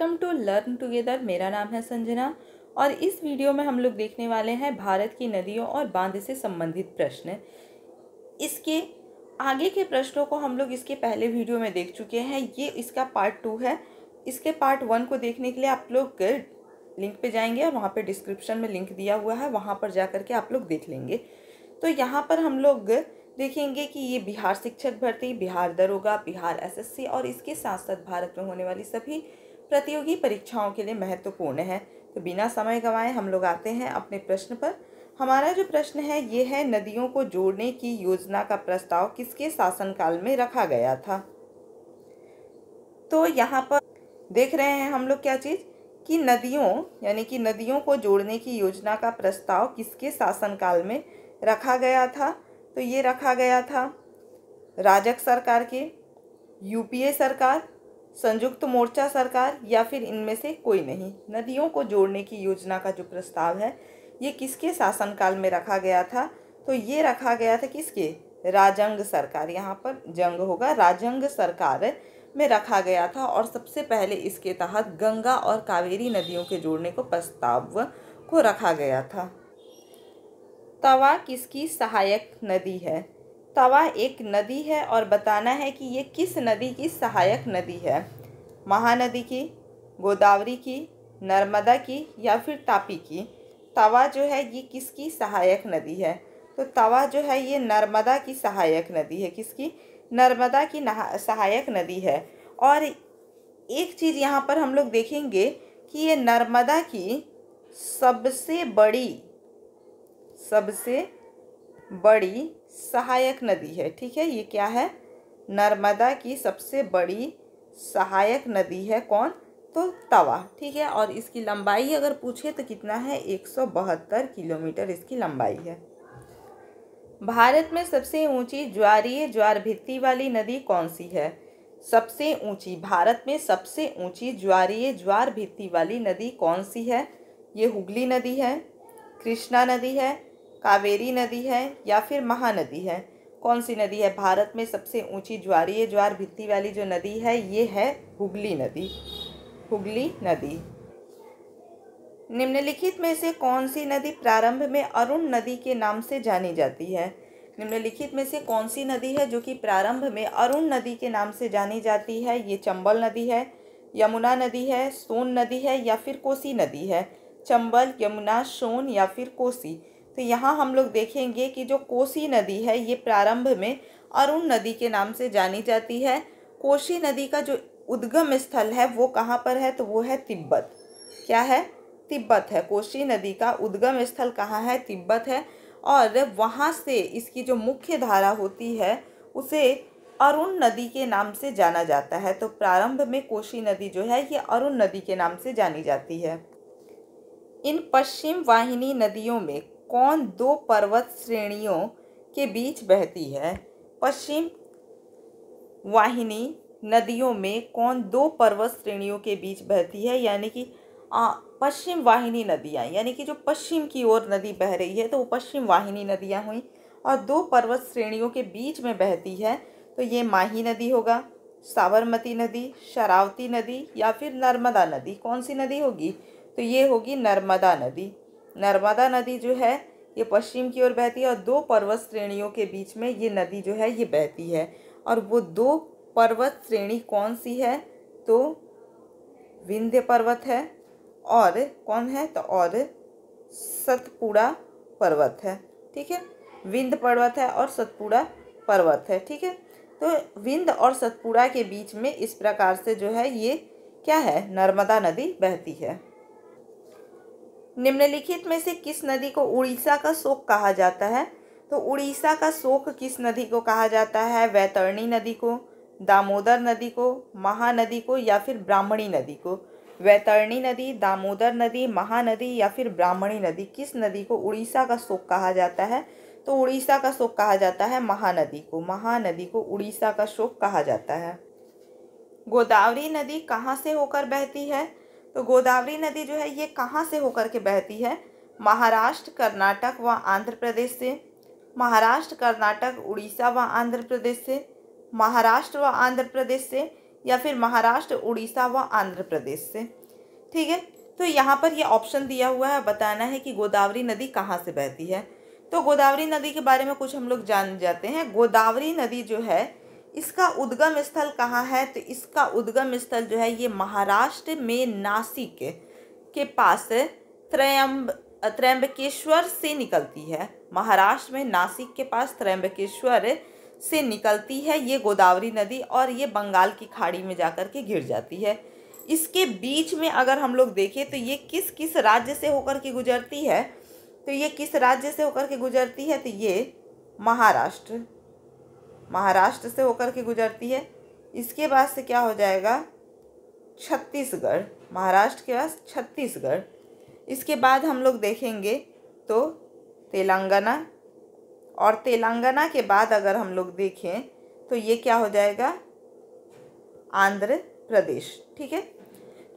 welcome to learn together मेरा नाम है संजना और इस वीडियो में हम लोग देखने वाले हैं भारत की नदियों और बांध से संबंधित प्रश्न इसके आगे के प्रश्नों को हम लोग इसके पहले वीडियो में देख चुके हैं ये इसका पार्ट टू है इसके पार्ट वन को देखने के लिए आप लोग लिंक पे जाएंगे और वहाँ पे डिस्क्रिप्शन में लिंक दिया हुआ है वहाँ पर जा के आप लोग देख लेंगे तो यहाँ पर हम लोग देखेंगे कि ये बिहार शिक्षक भर्ती बिहार दरोगा बिहार एसएससी और इसके साथ साथ भारत में होने वाली सभी प्रतियोगी परीक्षाओं के लिए महत्वपूर्ण है तो बिना समय गंवाए हम लोग आते हैं अपने प्रश्न पर हमारा जो प्रश्न है ये है नदियों को जोड़ने की योजना का प्रस्ताव किसके शासनकाल में रखा गया था तो यहाँ पर देख रहे हैं हम लोग क्या चीज़ कि नदियों यानी कि नदियों को जोड़ने की योजना का प्रस्ताव किसके शासनकाल में रखा गया था तो ये रखा गया था राजक सरकार के यूपीए सरकार संयुक्त मोर्चा सरकार या फिर इनमें से कोई नहीं नदियों को जोड़ने की योजना का जो प्रस्ताव है ये किसके शासनकाल में रखा गया था तो ये रखा गया था किसके राजंग सरकार यहाँ पर जंग होगा राजंग सरकार में रखा गया था और सबसे पहले इसके तहत गंगा और कावेरी नदियों के जोड़ने को प्रस्ताव को रखा गया था तवा किसकी सहायक नदी है तवा एक नदी है और बताना है कि ये किस नदी की सहायक नदी है महानदी की गोदावरी की नर्मदा की या फिर तापी की तवा जो है ये किसकी सहायक नदी है तो तवा जो है ये नर्मदा की सहायक नदी है किसकी नर्मदा की सहायक नदी है और एक चीज़ यहाँ पर हम लोग देखेंगे कि ये नर्मदा की सबसे बड़ी सबसे बड़ी सहायक नदी है ठीक है ये क्या है नर्मदा की सबसे बड़ी सहायक नदी है कौन तो तवा ठीक है और इसकी लंबाई अगर पूछे तो कितना है एक सौ बहत्तर किलोमीटर इसकी लंबाई है भारत में सबसे ऊंची ज्वारीय ज्वार भित्ति वाली नदी कौन सी है सबसे ऊंची भारत में सबसे ऊंची ज्वारीय ज्वार भित्ति वाली नदी कौन सी है ये हुगली नदी है कृष्णा नदी है कावेरी नदी है या फिर महानदी है कौन सी नदी है भारत में सबसे ऊंची ज्वारीय ज्वार भित्ती वाली जो नदी है ये है हुगली नदी हुगली नदी निम्नलिखित में से कौन सी नदी प्रारंभ में अरुण नदी के नाम से जानी जाती है निम्नलिखित में से कौन सी नदी है जो कि प्रारंभ में अरुण नदी के नाम से जानी जाती है ये चंबल नदी है यमुना नदी है सोन नदी है या फिर कोसी नदी है चंबल यमुना सोन या फिर कोसी तो यहाँ हम लोग देखेंगे कि जो कोसी नदी है ये प्रारंभ में अरुण नदी के नाम से जानी जाती है कोसी नदी का जो उद्गम स्थल है वो कहाँ पर है तो वो है तिब्बत क्या है तिब्बत है कोसी नदी का उद्गम स्थल कहाँ है तिब्बत है और वहाँ से इसकी जो मुख्य धारा होती है उसे अरुण नदी के नाम से जाना जाता है तो प्रारंभ में कोशी नदी जो है ये अरुण नदी के नाम से जानी जाती है इन पश्चिम वाहिनी नदियों में कौन दो पर्वत श्रेणियों के बीच बहती है पश्चिम वाहिनी नदियों में कौन दो पर्वत श्रेणियों के बीच बहती है यानी कि पश्चिम वाहिनी नदियाँ यानी कि जो पश्चिम की ओर नदी बह रही है तो वो पश्चिम वाहिनी नदियाँ हुई और दो पर्वत श्रेणियों के बीच में बहती है तो ये माही नदी होगा साबरमती नदी शरावती नदी या फिर नर्मदा नदी कौन सी नदी होगी तो ये होगी नर्मदा नदी नर्मदा नदी जो है ये पश्चिम की ओर बहती है और दो पर्वत श्रेणियों के बीच में ये नदी जो है ये बहती है और वो दो पर्वत श्रेणी कौन सी है तो विंध्य पर्वत है और कौन है तो और सतपुड़ा पर्वत है ठीक है विंध्य पर्वत है और सतपुड़ा पर्वत है ठीक है तो विंध्य और सतपुड़ा के बीच में इस प्रकार से जो है ये क्या है नर्मदा नदी बहती है निम्नलिखित में से किस नदी को उड़ीसा का शोक कहा जाता है तो उड़ीसा का शोक किस नदी को कहा जाता है वैतरणी नदी को दामोदर नदी को महानदी को या फिर ब्राह्मणी नदी को वैतरणी नदी दामोदर नदी महानदी या फिर ब्राह्मणी नदी किस नदी को उड़ीसा का शोक कहा जाता है तो उड़ीसा का शोक कहा जाता है महानदी को महानदी को उड़ीसा का शोक कहा जाता है गोदावरी नदी कहाँ से होकर बहती है तो गोदावरी नदी जो है ये कहाँ से होकर के बहती है महाराष्ट्र कर्नाटक व आंध्र प्रदेश से महाराष्ट्र कर्नाटक उड़ीसा व आंध्र प्रदेश से महाराष्ट्र व आंध्र प्रदेश से या फिर महाराष्ट्र उड़ीसा व आंध्र प्रदेश से ठीक है तो यहाँ पर ये ऑप्शन दिया हुआ है बताना है कि गोदावरी नदी कहाँ से बहती है तो गोदावरी नदी के बारे में कुछ हम लोग जान जाते हैं गोदावरी नदी जो है इसका उद्गम स्थल कहाँ है तो इसका उद्गम स्थल जो है ये महाराष्ट्र में नासिक के पास त्रयंब त्रयंबकेश्वर से निकलती है महाराष्ट्र में नासिक के पास त्रयंबकेश्वर से निकलती है ये गोदावरी नदी और ये बंगाल की खाड़ी में जाकर के गिर जाती है इसके बीच में अगर हम लोग देखें तो ये किस किस राज्य से होकर के गुजरती है तो ये किस राज्य से होकर के गुजरती है तो ये महाराष्ट्र महाराष्ट्र से होकर के गुजरती है इसके बाद से क्या हो जाएगा छत्तीसगढ़ महाराष्ट्र के बाद छत्तीसगढ़ इसके बाद हम लोग देखेंगे तो तेलंगाना और तेलंगाना के बाद अगर हम लोग देखें तो ये क्या हो जाएगा आंध्र प्रदेश ठीक है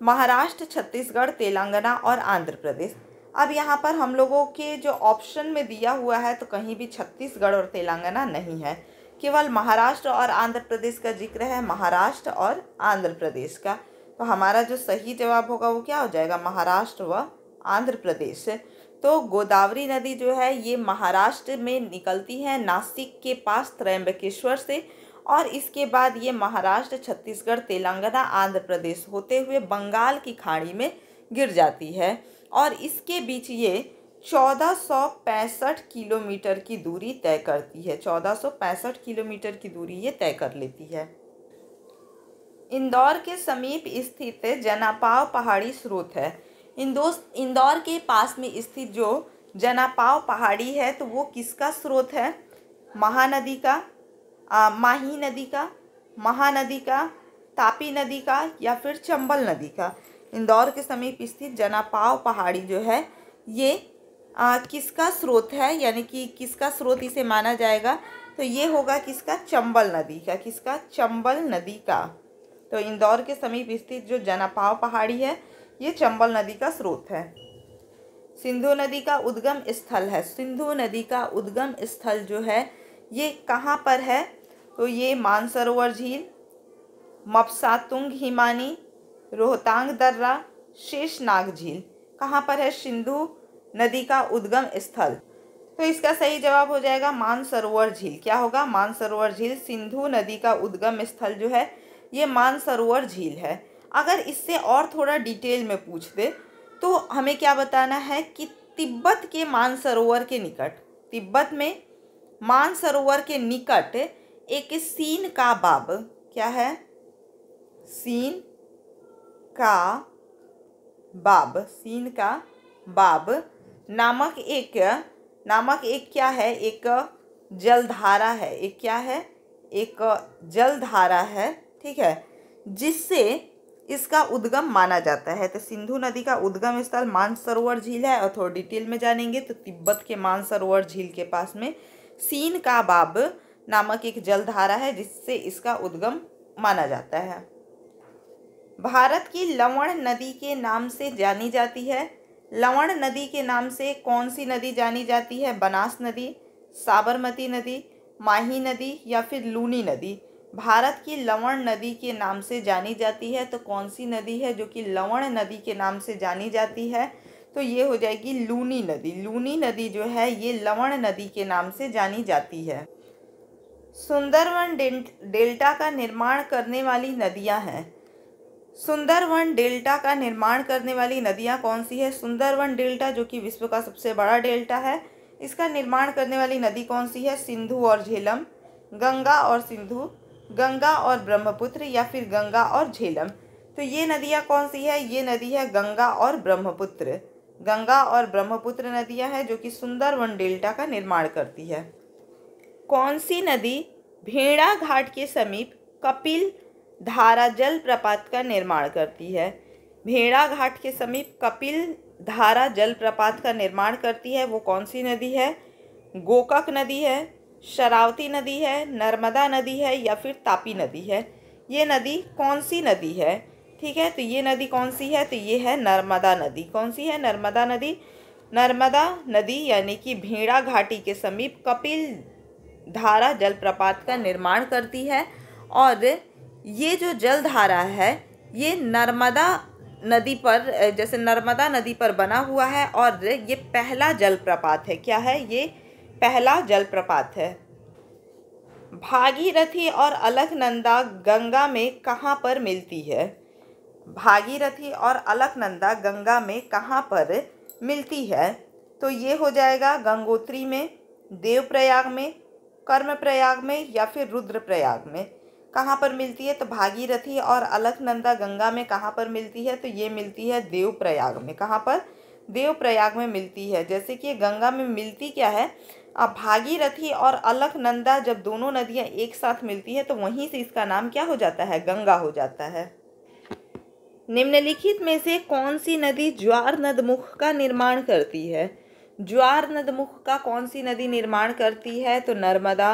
महाराष्ट्र छत्तीसगढ़ तेलंगाना और आंध्र प्रदेश अब यहाँ पर हम लोगों के जो ऑप्शन में दिया हुआ है तो कहीं भी छत्तीसगढ़ और तेलंगाना नहीं है केवल महाराष्ट्र और आंध्र प्रदेश का जिक्र है महाराष्ट्र और आंध्र प्रदेश का तो हमारा जो सही जवाब होगा वो क्या हो जाएगा महाराष्ट्र व आंध्र प्रदेश तो गोदावरी नदी जो है ये महाराष्ट्र में निकलती है नासिक के पास त्रयंबकेश्वर से और इसके बाद ये महाराष्ट्र छत्तीसगढ़ तेलंगाना आंध्र प्रदेश होते हुए बंगाल की खाड़ी में गिर जाती है और इसके बीच ये चौदह किलोमीटर की दूरी तय करती है चौदह किलोमीटर की दूरी ये तय कर लेती है इंदौर के समीप स्थित जनापाव पहाड़ी स्रोत है इंदौर इंदौर के पास में स्थित जो जनापाव पहाड़ी है तो वो किसका स्रोत है महानदी का आ, माही नदी का महानदी का तापी नदी का या फिर चंबल नदी का इंदौर के समीप स्थित जनापाव पहाड़ी जो है ये आ, किसका स्रोत है यानी कि किसका स्रोत इसे माना जाएगा तो ये होगा किसका चंबल नदी का किसका चंबल नदी का तो इंदौर के समीप स्थित जो जनापाव पहाड़ी है ये चंबल नदी का स्रोत है सिंधु नदी का उद्गम स्थल है सिंधु नदी का उद्गम स्थल जो है ये कहाँ पर है तो ये मानसरोवर झील मपसातुंग हिमानी रोहतांग दर्रा शेषनाग झील कहाँ पर है सिंधु नदी का उद्गम स्थल तो इसका सही जवाब हो जाएगा मानसरोवर झील क्या होगा मानसरोवर झील सिंधु नदी का उद्गम स्थल जो है ये मानसरोवर झील है अगर इससे और थोड़ा डिटेल में पूछ दे तो हमें क्या बताना है कि तिब्बत के मानसरोवर के निकट तिब्बत में मानसरोवर के निकट एक सीन का बाब क्या है सीन का बाब सीन का बाब नामक एक नामक एक क्या है एक जलधारा है एक क्या है एक जलधारा है ठीक है जिससे इसका उद्गम माना जाता है तो सिंधु नदी का उद्गम स्थल मानसरोवर झील है और थोड़ा डिटेल में जानेंगे तो तिब्बत के मानसरोवर झील के पास में सीन का बाब नामक एक जलधारा है जिससे इसका उद्गम माना जाता है भारत की लवण नदी के नाम से जानी जाती है लवण नदी के नाम से कौन सी नदी जानी जाती है बनास नदी साबरमती नदी माही नदी या फिर लूनी नदी भारत की लवण नदी के नाम से जानी जाती है तो कौन सी नदी है जो कि लवण नदी के नाम से जानी जाती है तो ये हो जाएगी लूनी नदी लूनी नदी जो है ये लवण नदी के नाम से जानी जाती है सुंदरवन डेल्टा का निर्माण करने वाली नदियां हैं सुंदरवन डेल्टा का निर्माण करने वाली नदियाँ कौन सी है सुंदरवन डेल्टा जो कि विश्व का सबसे बड़ा डेल्टा है इसका निर्माण करने वाली नदी कौन सी है सिंधु और झेलम गंगा और सिंधु गंगा और ब्रह्मपुत्र या फिर गंगा और झेलम तो ये नदियाँ कौन सी है ये नदी है गंगा और ब्रह्मपुत्र गंगा और ब्रह्मपुत्र नदियाँ हैं जो कि सुंदरवन डेल्टा का निर्माण करती है कौन सी नदी भेड़ा घाट के समीप कपिल धारा जल प्रपात का निर्माण करती है भेड़ा घाट के समीप कपिल धारा जल प्रपात का निर्माण करती है वो कौन सी नदी है गोकक नदी है शरावती नदी है नर्मदा नदी है या फिर तापी नदी है ये नदी कौन सी नदी है ठीक है तो ये नदी कौन सी है तो ये है नर्मदा नदी कौन सी है नर्मदा नदी नर्मदा नदी यानी कि भेड़ा घाटी के समीप कपिल धारा जलप्रपात का निर्माण करती है और ये जो जल धारा है ये नर्मदा नदी पर जैसे नर्मदा नदी पर बना हुआ है और ये पहला जलप्रपात है क्या है ये पहला जलप्रपात है भागीरथी और अलकनंदा गंगा में कहाँ पर मिलती है भागीरथी और अलकनंदा गंगा में कहाँ पर मिलती है तो ये हो जाएगा गंगोत्री में देवप्रयाग में कर्मप्रयाग में या फिर रुद्रप्रयाग में कहाँ पर मिलती है तो भागीरथी और अलकनंदा गंगा में कहाँ पर मिलती है तो ये मिलती है देवप्रयाग में कहाँ पर देवप्रयाग में मिलती है जैसे कि गंगा में मिलती क्या है अब भागीरथी और अलकनंदा जब दोनों नदियाँ एक साथ मिलती है तो वहीं से इसका नाम क्या हो जाता है गंगा हो जाता है निम्नलिखित में से कौन सी नदी ज्वार नदमुख का निर्माण करती है ज्वार नदमुख का कौन सी नदी निर्माण करती है तो नर्मदा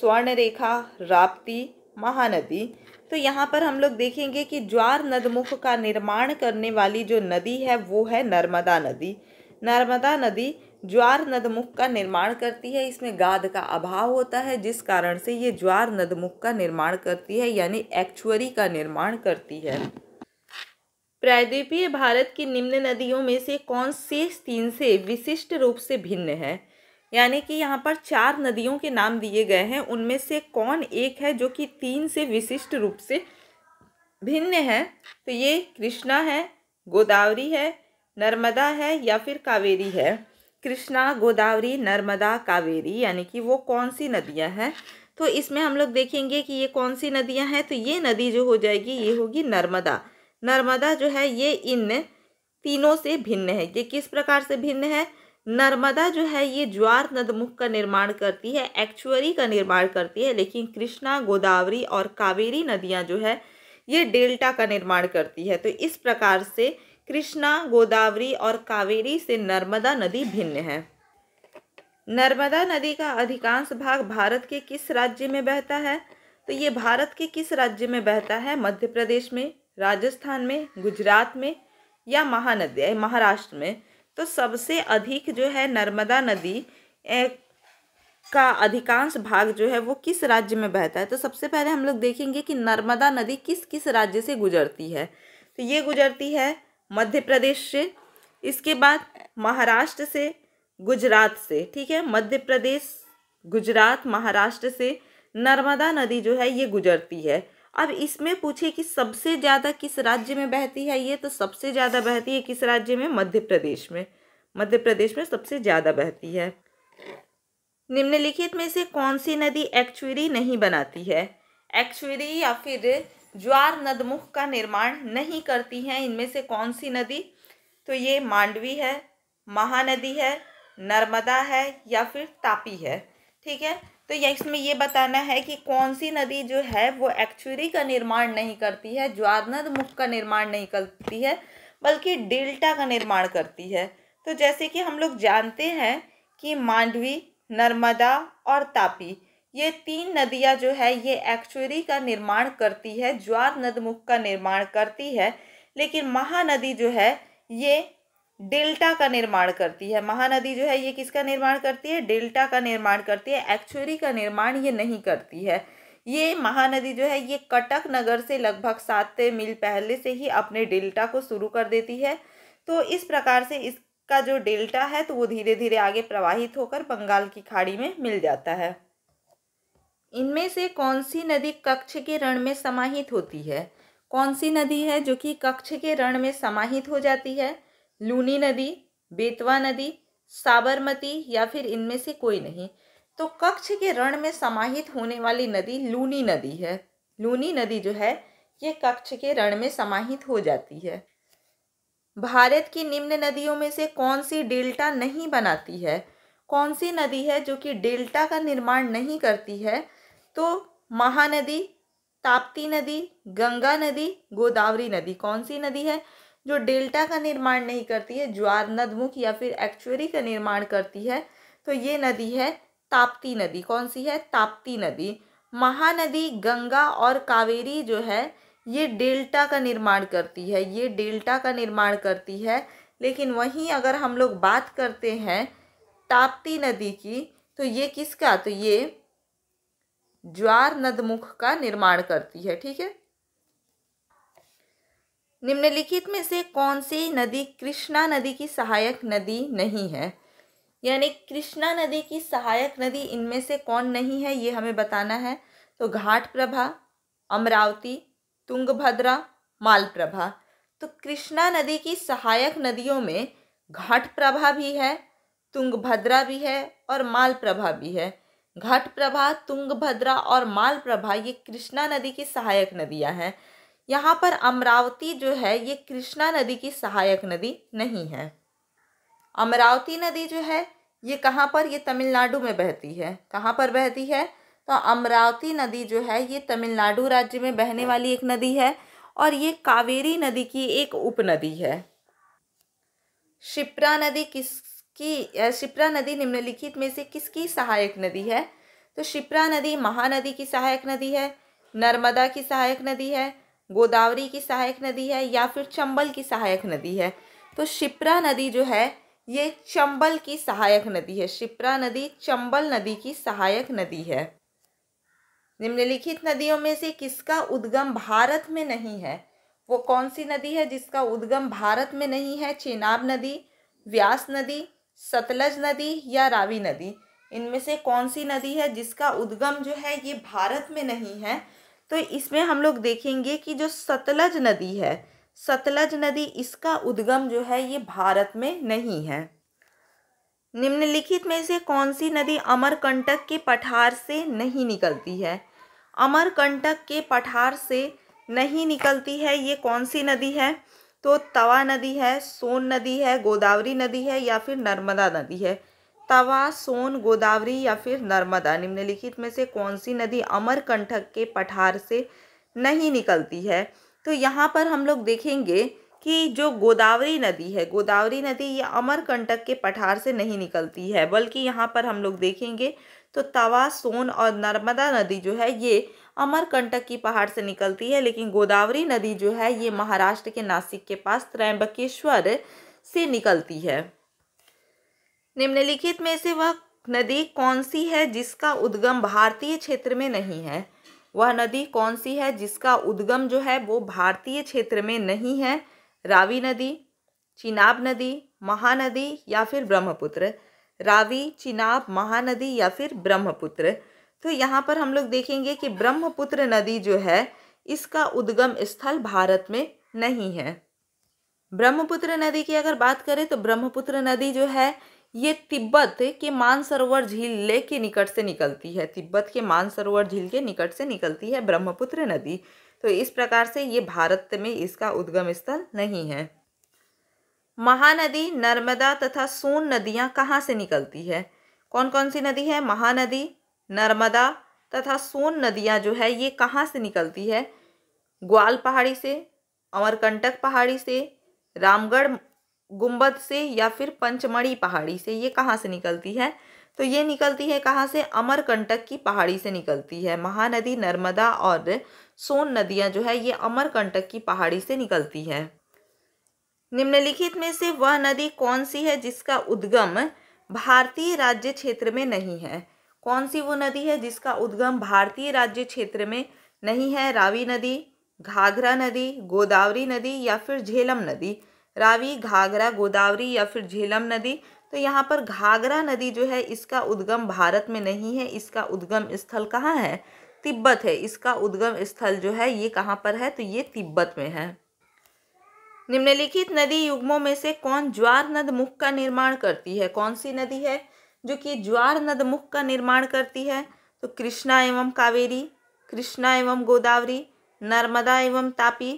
स्वर्णरेखा राप्ती महानदी तो यहाँ पर हम लोग देखेंगे कि ज्वार नदमुख का निर्माण करने वाली जो नदी है वो है नर्मदा नदी नर्मदा नदी ज्वार नदमुख का निर्माण करती है इसमें गाद का अभाव होता है जिस कारण से ये ज्वार नदमुख का निर्माण करती है यानी एक्चुअरी का निर्माण करती है प्रायद्वीपीय भारत की निम्न नदियों में से कौन से तीन से विशिष्ट रूप से भिन्न है यानी कि यहाँ पर चार नदियों के नाम दिए गए हैं उनमें से कौन एक है जो कि तीन से विशिष्ट रूप से भिन्न है तो ये कृष्णा है गोदावरी है नर्मदा है या फिर कावेरी है कृष्णा गोदावरी नर्मदा कावेरी यानी कि वो कौन सी नदियाँ हैं तो इसमें हम लोग देखेंगे कि ये कौन सी नदियाँ हैं तो ये नदी जो हो जाएगी ये होगी नर्मदा नर्मदा जो है ये इन तीनों से भिन्न है ये किस प्रकार से भिन्न है नर्मदा जो है ये ज्वार नदमुख का निर्माण करती है एक्चुअरी का निर्माण करती है लेकिन कृष्णा गोदावरी और कावेरी नदियाँ जो है ये डेल्टा का निर्माण करती है तो इस प्रकार से कृष्णा गोदावरी और कावेरी से नर्मदा नदी भिन्न है नर्मदा नदी का अधिकांश भाग भारत के किस राज्य में बहता है तो ये भारत के किस राज्य में बहता है मध्य प्रदेश में राजस्थान में गुजरात में या महानदी महाराष्ट्र में तो सबसे अधिक जो है नर्मदा नदी का अधिकांश भाग जो है वो किस राज्य में बहता है तो सबसे पहले हम लोग देखेंगे कि नर्मदा नदी किस किस राज्य से गुजरती है तो ये गुजरती है मध्य प्रदेश से इसके बाद महाराष्ट्र से गुजरात से ठीक है मध्य प्रदेश गुजरात महाराष्ट्र से नर्मदा नदी जो है ये गुजरती है अब इसमें पूछे कि सबसे ज़्यादा किस राज्य में बहती है ये तो सबसे ज़्यादा बहती है किस राज्य में मध्य प्रदेश में मध्य प्रदेश में सबसे ज़्यादा बहती है निम्नलिखित में से कौन सी नदी एक्चुअरी नहीं बनाती है एक्चुरी या फिर ज्वार नदमुख का निर्माण नहीं करती हैं इनमें से कौन सी नदी तो ये मांडवी है महानदी है नर्मदा है या फिर तापी है ठीक है तो ये इसमें ये बताना है कि कौन सी नदी जो है वो एक्चुअली का निर्माण नहीं करती है ज्वारनद मुख का निर्माण नहीं करती है बल्कि डेल्टा का निर्माण करती है तो जैसे कि हम लोग जानते हैं कि मांडवी नर्मदा और तापी ये तीन नदियाँ जो है ये एक्चुअली का निर्माण करती है ज्वार नदमुख का निर्माण करती है लेकिन महानदी जो है ये डेल्टा का निर्माण करती है महानदी जो है ये किसका निर्माण करती है डेल्टा का निर्माण करती है एक्चुअली का निर्माण ये नहीं करती है ये महानदी जो है ये कटक नगर से लगभग सात मील पहले से ही अपने डेल्टा को शुरू कर देती है तो इस प्रकार से इसका जो डेल्टा है तो वो धीरे धीरे आगे प्रवाहित होकर बंगाल की खाड़ी में मिल जाता है इनमें से कौन सी नदी कक्ष के रण में समाहित होती है कौन सी नदी है जो कि कक्ष के रण में समाहित हो जाती है लूनी नदी बेतवा नदी साबरमती या फिर इनमें से कोई नहीं तो कक्ष के रण में समाहित होने वाली नदी लूनी नदी है लूनी नदी जो है ये कक्ष के रण में समाहित हो जाती है भारत की निम्न नदियों में से कौन सी डेल्टा नहीं बनाती है कौन सी नदी है जो कि डेल्टा का निर्माण नहीं करती है तो महानदी ताप्ती नदी गंगा नदी गोदावरी नदी कौन सी नदी है जो डेल्टा का निर्माण नहीं करती है ज्वार नदमुख या फिर एक्चुअरी का निर्माण करती है तो ये नदी है ताप्ती नदी कौन सी है ताप्ती नदी महानदी गंगा और कावेरी जो है ये डेल्टा का निर्माण करती है ये डेल्टा का निर्माण करती है लेकिन वहीं अगर हम लोग बात करते हैं ताप्ती नदी की तो ये किसका तो ये ज्वार नदमुख का निर्माण करती है ठीक है निम्नलिखित में से कौन सी नदी कृष्णा नदी की सहायक नदी नहीं है यानी कृष्णा नदी की सहायक नदी इनमें से कौन नहीं है ये हमें बताना है तो घाट प्रभा अमरावती तुंगभद्रा मालप्रभा तो कृष्णा नदी की सहायक नदियों में घाट प्रभा भी है तुंगभद्रा भी है और मालप्रभा भी है घाट प्रभा तुंगभद्रा और मालप्रभा ये कृष्णा नदी की सहायक नदियां हैं यहाँ पर अमरावती जो है ये कृष्णा नदी की सहायक नदी नहीं है अमरावती नदी जो है ये कहाँ पर ये तमिलनाडु में बहती है कहाँ पर बहती है तो अमरावती नदी जो है ये तमिलनाडु राज्य में बहने वाली एक नदी है और ये कावेरी नदी की एक उपनदी है शिप्रा नदी किसकी शिप्रा नदी निम्नलिखित में से किसकी सहायक नदी है तो शिप्रा नदी महानदी की सहायक नदी है नर्मदा की सहायक नदी है गोदावरी की सहायक नदी है या फिर चंबल की सहायक नदी है तो शिप्रा नदी जो है ये चंबल की सहायक नदी है शिप्रा नदी चंबल नदी की सहायक नदी है निम्नलिखित नदियों में से किसका उद्गम भारत में नहीं है वो कौन सी नदी है जिसका उद्गम भारत में नहीं है चेनाब नदी व्यास नदी सतलज नदी या रावी नदी इनमें से कौन सी नदी है जिसका उद्गम जो है ये भारत में नहीं है तो इसमें हम लोग देखेंगे कि जो सतलज नदी है सतलज नदी इसका उद्गम जो है ये भारत में नहीं है निम्नलिखित में से कौन सी नदी अमरकंटक के पठार से नहीं निकलती है अमरकंटक के पठार से नहीं निकलती है ये कौन सी नदी है तो तवा नदी है सोन नदी है गोदावरी नदी है या फिर नर्मदा नदी है तवा सोन गोदावरी या फिर नर्मदा निम्नलिखित में से कौन सी नदी अमरकंठक के पठार से नहीं निकलती है तो यहाँ पर हम लोग देखेंगे कि जो गोदावरी नदी है गोदावरी नदी ये अमरकंटक के पठार से नहीं निकलती है बल्कि यहाँ पर हम लोग देखेंगे तो तवा सोन और नर्मदा नदी जो है ये अमरकंटक की पहाड़ से निकलती है लेकिन गोदावरी नदी जो है ये महाराष्ट्र के नासिक के पास त्रैंबकेश्वर से निकलती है निम्नलिखित में से वह नदी कौन सी है जिसका उद्गम भारतीय क्षेत्र में नहीं है वह नदी कौन सी है जिसका उद्गम जो है वो भारतीय क्षेत्र में नहीं है रावी नदी चिनाब नदी महानदी या फिर ब्रह्मपुत्र रावी चिनाब महानदी या फिर ब्रह्मपुत्र तो यहाँ पर हम लोग देखेंगे कि ब्रह्मपुत्र नदी जो है इसका उद्गम स्थल भारत में नहीं है ब्रह्मपुत्र नदी की अगर बात करें तो ब्रह्मपुत्र नदी जो है ये तिब्बत के मानसरोवर झील ले के निकट से निकलती है तिब्बत के मानसरोवर झील के निकट से निकलती है ब्रह्मपुत्र नदी तो इस प्रकार से ये भारत में इसका उद्गम स्थल नहीं है महानदी नर्मदा तथा सोन नदियाँ कहाँ से निकलती है कौन कौन सी नदी है महानदी नर्मदा तथा सोन नदियाँ जो है ये कहाँ से निकलती है ग्वाल पहाड़ी से अमरकंटक पहाड़ी से रामगढ़ गुंबद से या फिर पंचमढ़ी पहाड़ी से ये कहाँ से निकलती है तो ये निकलती है कहाँ से अमरकंटक की पहाड़ी से निकलती है महानदी नर्मदा और सोन नदियाँ जो है ये अमरकंटक की पहाड़ी से निकलती है निम्नलिखित में से वह नदी कौन सी है जिसका उद्गम भारतीय राज्य क्षेत्र में नहीं है कौन सी वो नदी है जिसका उद्गम भारतीय राज्य क्षेत्र में नहीं है रावी नदी घाघरा नदी गोदावरी नदी या फिर झेलम नदी रावी घाघरा गोदावरी या फिर झेलम नदी तो यहाँ पर घाघरा नदी जो है इसका उद्गम भारत में नहीं है इसका उद्गम स्थल कहाँ है तिब्बत है इसका उद्गम स्थल जो है ये कहाँ पर है तो ये तिब्बत में है निम्नलिखित नदी युग्मों में से कौन ज्वार नद मुख का निर्माण करती है कौन सी नदी है जो कि ज्वार नद मुख का निर्माण करती है तो कृष्णा एवं कावेरी कृष्णा एवं गोदावरी नर्मदा एवं तापी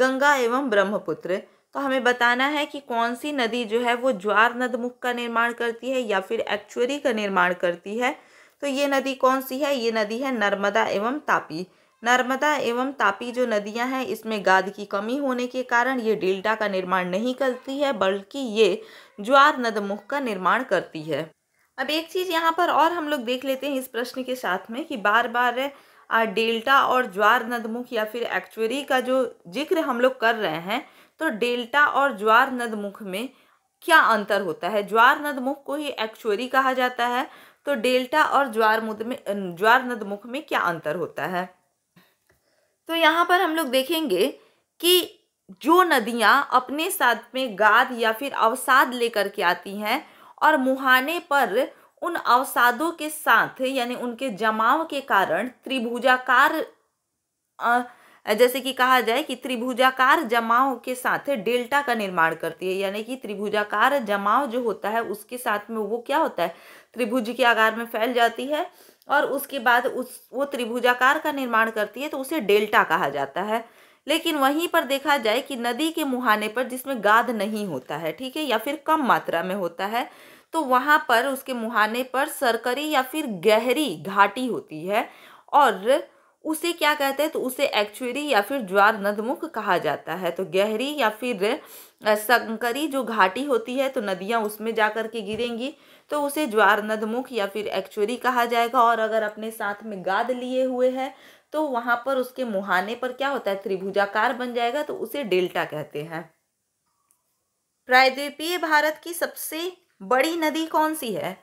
गंगा एवं ब्रह्मपुत्र तो हमें बताना है कि कौन सी नदी जो है वो ज्वार नदमुख का निर्माण करती है या फिर एक्चुअरी का निर्माण करती है तो ये नदी कौन सी है ये नदी है नर्मदा एवं तापी नर्मदा एवं तापी जो नदियां हैं इसमें गाद की कमी होने के कारण ये डेल्टा का निर्माण नहीं करती है बल्कि ये ज्वार नदमुख का निर्माण करती है अब एक चीज़ यहाँ पर और हम लोग देख लेते हैं इस प्रश्न के साथ में कि बार बार डेल्टा और ज्वार नदमुख या फिर एक्चुअरी का जो जिक्र हम लोग कर रहे हैं तो डेल्टा और ज्वार नदमुख में क्या अंतर होता है ज्वार नदमुख को ही एक्चुअरी कहा जाता है तो डेल्टा और ज्वार मुद में ज्वार नदमुख में क्या अंतर होता है तो यहाँ पर हम लोग देखेंगे कि जो नदियाँ अपने साथ में गाद या फिर अवसाद लेकर के आती हैं और मुहाने पर उन अवसादों के साथ यानी उनके जमाव के कारण त्रिभुजाकार जैसे कि कहा जाए कि त्रिभुजाकार जमाओं के साथ डेल्टा का निर्माण करती है यानी कि त्रिभुजाकार जमाव जो होता है उसके साथ में वो क्या होता है त्रिभुज के आकार में फैल जाती है और उसके बाद उस वो त्रिभुजाकार का निर्माण करती है तो उसे डेल्टा कहा जाता है लेकिन वहीं पर देखा जाए कि नदी के मुहाने पर जिसमें गाद नहीं होता है ठीक है या फिर कम मात्रा में होता है तो वहाँ पर उसके मुहाने पर सरकरी या फिर गहरी घाटी होती है और उसे क्या कहते हैं तो उसे एक्चुअरी या फिर ज्वार नदमुख कहा जाता है तो गहरी या फिर संकरी जो घाटी होती है तो नदियाँ उसमें जा कर के गिरेंगी तो उसे ज्वार नदमुख या फिर एक्चुअरी कहा जाएगा और अगर अपने साथ में गाद लिए हुए है तो वहाँ पर उसके मुहाने पर क्या होता है त्रिभुजाकार बन जाएगा तो उसे डेल्टा कहते हैं प्रायद्वीपीय भारत की सबसे बड़ी नदी कौन सी है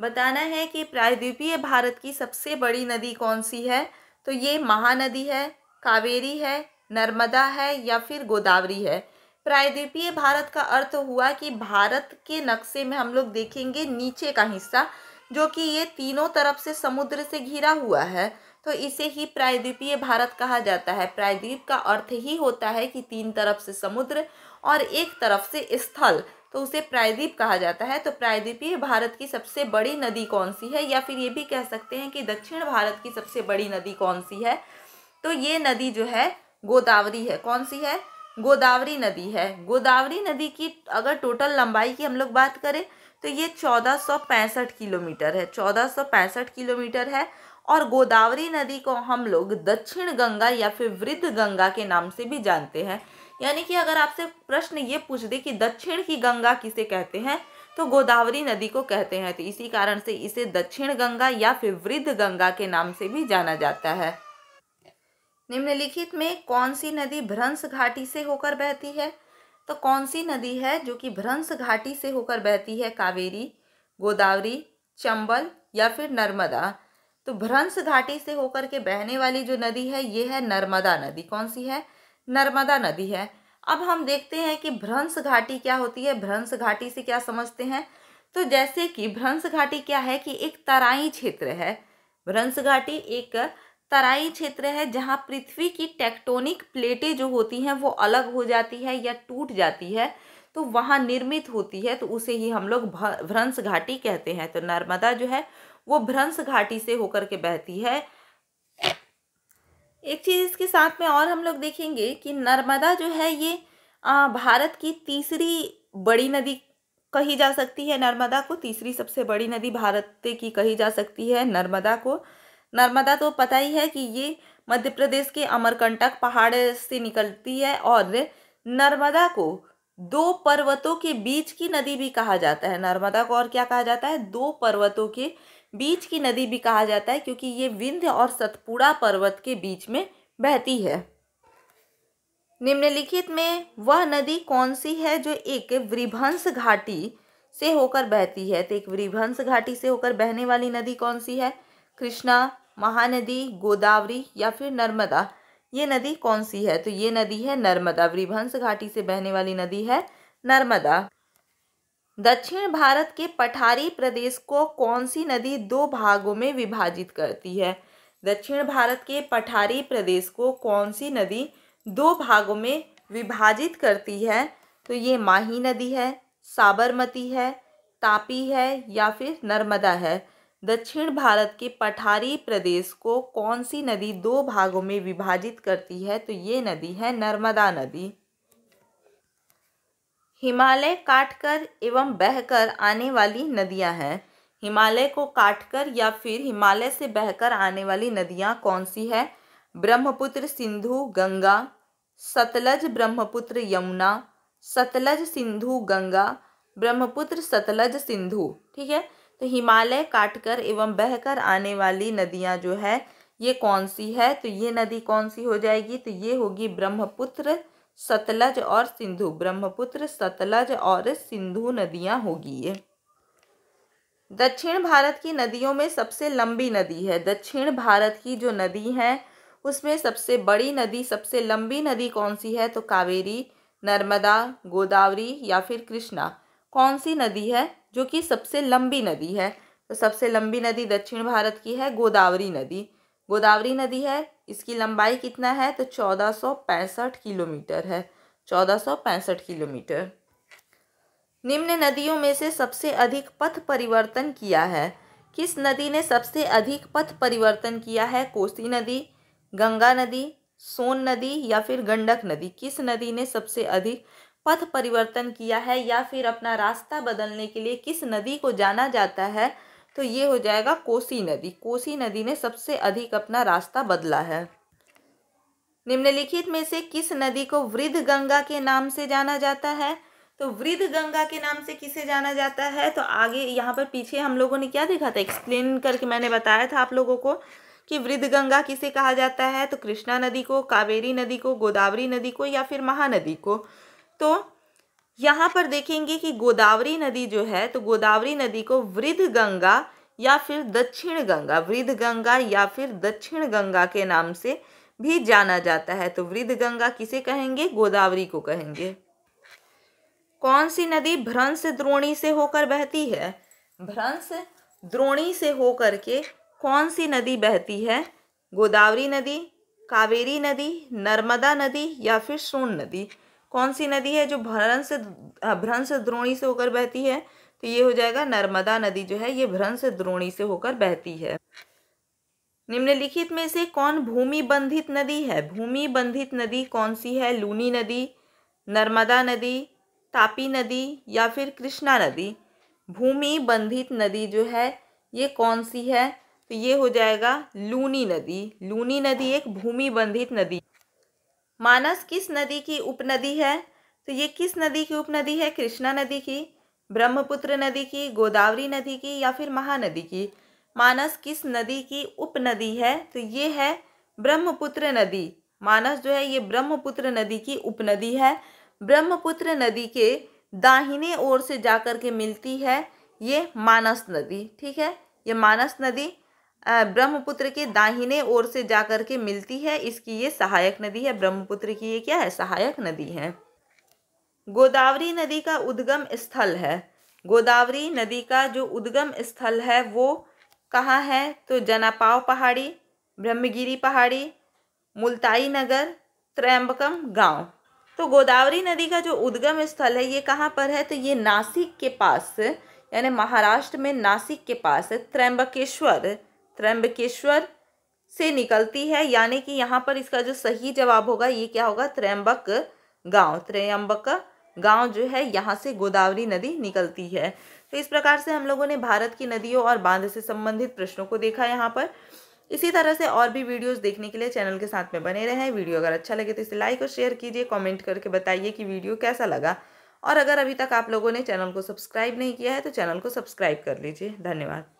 बताना है कि प्रायद्वीपीय भारत की सबसे बड़ी नदी कौन सी है तो ये महानदी है कावेरी है नर्मदा है या फिर गोदावरी है प्रायद्वीपीय भारत का अर्थ हुआ कि भारत के नक्शे में हम लोग देखेंगे नीचे का हिस्सा जो कि ये तीनों तरफ से समुद्र से घिरा हुआ है तो इसे ही प्रायद्वीपीय भारत कहा जाता है प्रायद्वीप का अर्थ ही होता है कि तीन तरफ से समुद्र और एक तरफ से स्थल तो उसे प्रायद्वीप कहा जाता है तो प्रायद्वीपीय भारत की सबसे बड़ी नदी कौन सी है या फिर ये भी कह सकते हैं कि दक्षिण भारत की सबसे बड़ी नदी कौन सी है तो ये नदी जो है गोदावरी है कौन सी है गोदावरी नदी है गोदावरी नदी की अगर टोटल लंबाई की हम लोग बात करें तो ये चौदह सौ पैंसठ किलोमीटर है चौदह सौ पैंसठ किलोमीटर है और गोदावरी नदी को हम लोग दक्षिण गंगा या फिर वृद्ध गंगा के नाम से भी जानते हैं यानी कि अगर आपसे प्रश्न ये पूछ दे कि दक्षिण की गंगा किसे कहते हैं तो गोदावरी नदी को कहते हैं तो इसी कारण से इसे दक्षिण गंगा या फिर वृद्ध गंगा के नाम से भी जाना जाता है निम्नलिखित में कौन सी नदी भ्रंश घाटी से होकर बहती है तो कौन सी नदी है जो कि भ्रंश घाटी से होकर बहती है कावेरी गोदावरी चंबल या फिर नर्मदा तो भ्रंश घाटी से होकर के बहने वाली जो नदी है ये है नर्मदा नदी कौन सी है नर्मदा नदी है अब हम देखते हैं कि भ्रंस घाटी क्या होती है भ्रंस घाटी से क्या समझते हैं तो जैसे कि भ्रंस घाटी क्या है कि एक तराई क्षेत्र है भ्रंस घाटी एक तराई क्षेत्र है जहाँ पृथ्वी की टेक्टोनिक प्लेटें जो होती हैं वो अलग हो जाती है या टूट जाती है तो वहाँ निर्मित होती है तो उसे ही हम लोग भ्रंश घाटी कहते हैं तो नर्मदा जो है वो भ्रंश घाटी से होकर के बहती है एक चीज़ इसके साथ में और हम लोग देखेंगे कि नर्मदा जो है ये भारत की तीसरी बड़ी नदी कही जा सकती है नर्मदा को तीसरी सबसे बड़ी नदी भारत की कही जा सकती है नर्मदा को नर्मदा तो पता ही है कि ये मध्य प्रदेश के अमरकंटक पहाड़ से निकलती है और नर्मदा को दो पर्वतों के बीच की नदी भी कहा जाता है नर्मदा को और क्या कहा जाता है दो पर्वतों के बीच की नदी भी कहा जाता है क्योंकि ये विंध्य और सतपुड़ा पर्वत के बीच में बहती है निम्नलिखित में वह नदी कौन सी है जो एक वृभंस घाटी से होकर बहती है तो एक वृभंस घाटी से होकर बहने वाली नदी कौन सी है कृष्णा महानदी गोदावरी या फिर नर्मदा ये नदी कौन सी है तो ये नदी है नर्मदा वृभंस घाटी से बहने वाली नदी है नर्मदा दक्षिण भारत के पठारी प्रदेश को कौन सी नदी दो भागों में विभाजित करती है दक्षिण भारत के पठारी प्रदेश को कौन सी नदी दो भागों में विभाजित करती है तो ये माही नदी है साबरमती है तापी है या फिर नर्मदा है दक्षिण भारत के पठारी प्रदेश को कौन सी नदी दो भागों में विभाजित करती है तो ये नदी है नर्मदा नदी हिमालय काटकर एवं बहकर आने वाली नदियाँ हैं हिमालय को काटकर या फिर हिमालय से बहकर आने वाली नदियाँ कौन सी है ब्रह्मपुत्र सिंधु गंगा सतलज ब्रह्मपुत्र यमुना सतलज सिंधु गंगा ब्रह्मपुत्र सतलज सिंधु ठीक है तो हिमालय काटकर एवं बहकर आने वाली नदियाँ जो है ये कौन सी है तो ये नदी कौन सी हो जाएगी तो ये होगी ब्रह्मपुत्र सतलज और सिंधु ब्रह्मपुत्र सतलज और सिंधु नदियाँ होगी ये दक्षिण भारत की नदियों में सबसे लंबी नदी है दक्षिण भारत की जो नदी है उसमें सबसे बड़ी नदी सबसे लंबी नदी कौन सी है तो कावेरी नर्मदा गोदावरी या फिर कृष्णा कौन सी नदी है जो कि सबसे लंबी नदी है तो सबसे लंबी नदी दक्षिण भारत की है गोदावरी नदी गोदावरी नदी है इसकी लंबाई कितना है तो चौदह सौ पैंसठ किलोमीटर है चौदह सौ पैंसठ किलोमीटर निम्न नदियों में से सबसे अधिक पथ परिवर्तन किया है किस नदी ने सबसे अधिक पथ परिवर्तन किया है कोसी नदी गंगा नदी सोन नदी या फिर गंडक नदी किस नदी ने सबसे अधिक पथ परिवर्तन किया है या फिर अपना रास्ता बदलने के लिए किस नदी को जाना जाता है तो ये हो जाएगा कोसी नदी कोसी नदी ने सबसे अधिक अपना रास्ता बदला है निम्नलिखित में से किस नदी को वृद्ध गंगा के नाम से जाना जाता है तो वृद्ध गंगा के नाम से किसे जाना जाता है तो आगे यहाँ पर पीछे हम लोगों ने क्या देखा था एक्सप्लेन करके मैंने बताया था आप लोगों को कि वृद्ध गंगा किसे कहा जाता है तो कृष्णा नदी को कावेरी नदी को गोदावरी नदी को या फिर महानदी को तो यहाँ पर देखेंगे कि गोदावरी नदी जो है तो गोदावरी नदी को वृद्ध गंगा या फिर दक्षिण गंगा वृद्ध गंगा या फिर दक्षिण गंगा के नाम से भी जाना जाता है तो वृद्ध गंगा किसे कहेंगे गोदावरी को कहेंगे कौन सी नदी भ्रंश द्रोणी से होकर बहती है भ्रंश द्रोणी से होकर के कौन सी नदी बहती है गोदावरी नदी कावेरी नदी नर्मदा नदी या फिर सोन नदी कौन सी नदी है जो भ्रंश भ्रंश द्रोणी से होकर बहती है तो ये हो जाएगा नर्मदा नदी जो है ये भ्रंश द्रोणी से होकर बहती है निम्नलिखित में से कौन भूमि बंधित नदी है भूमि बंधित नदी कौन सी है लूनी नदी नर्मदा नदी तापी नदी या फिर कृष्णा नदी भूमि बंधित नदी जो है ये कौन सी है तो ये हो जाएगा लूनी नदी लूनी नदी एक भूमि बंधित नदी मानस किस नदी की उपनदी है तो ये किस नदी की उपनदी है कृष्णा नदी की ब्रह्मपुत्र नदी की गोदावरी नदी की या फिर महानदी की मानस किस नदी की उपनदी है तो ये है ब्रह्मपुत्र नदी मानस जो है ये ब्रह्मपुत्र नदी की उपनदी है ब्रह्मपुत्र नदी के दाहिने ओर से जाकर के मिलती है ये मानस नदी ठीक है ये मानस नदी ब्रह्मपुत्र के दाहिने ओर से जा कर के मिलती है इसकी ये सहायक नदी है ब्रह्मपुत्र की ये क्या है सहायक नदी है गोदावरी नदी का उद्गम स्थल है गोदावरी नदी का जो उद्गम स्थल है वो कहाँ है तो जनापाव पहाड़ी ब्रह्मगिरी पहाड़ी मुल्ताई नगर त्रैंबकम गांव तो गोदावरी नदी का जो उद्गम स्थल है ये कहाँ पर है तो ये नासिक के पास यानी महाराष्ट्र में नासिक के पास त्रैंबकेश्वर त्रैम्बकेश्वर से निकलती है यानी कि यहाँ पर इसका जो सही जवाब होगा ये क्या होगा त्रैम्बक गांव त्रैम्बक गांव जो है यहाँ से गोदावरी नदी निकलती है तो इस प्रकार से हम लोगों ने भारत की नदियों और बांध से संबंधित प्रश्नों को देखा यहाँ पर इसी तरह से और भी वीडियोस देखने के लिए चैनल के साथ में बने रहें वीडियो अगर अच्छा लगे तो इसे लाइक और शेयर कीजिए कमेंट करके बताइए कि वीडियो कैसा लगा और अगर अभी तक आप लोगों ने चैनल को सब्सक्राइब नहीं किया है तो चैनल को सब्सक्राइब कर लीजिए धन्यवाद